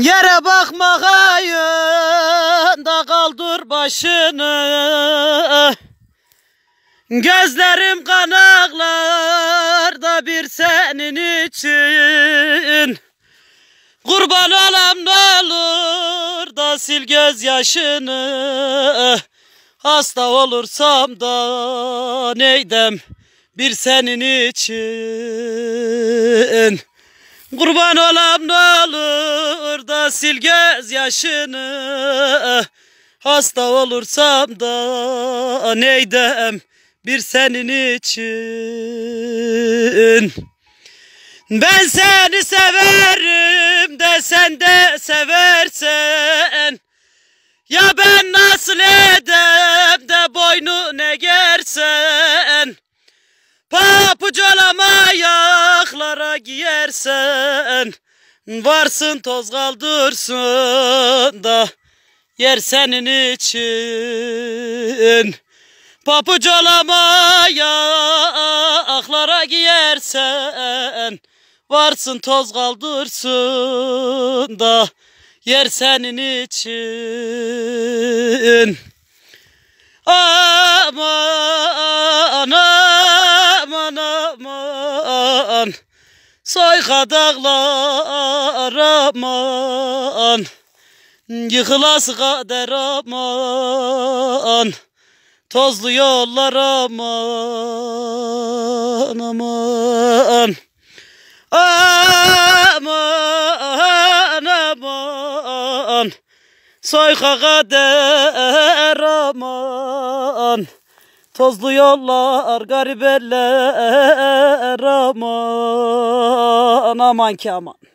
Yere bakma da kaldır başını Gözlerim kanaklar da bir senin için Kurban olam ne olur da sil göz yaşını. Hasta olursam da neydem bir senin için Kurban olam ne olur da silgez yaşını Hasta olursam da neydem bir senin için Ben seni severim de sen de seversen Ya ben nasıl edem de boynu ne gersen Papuc olamayaklara giyersen Varsın toz kaldırsın da yer senin için. Papuç olamaya aklara giyersen Varsın toz kaldırsın da yer senin için Aman aman aman Sayha dağlar aman Yıkılas kader aman Tozlu yollar aman aman Aman aman Sayha kader aman Tozlu yollar garibeller aman aman ki aman.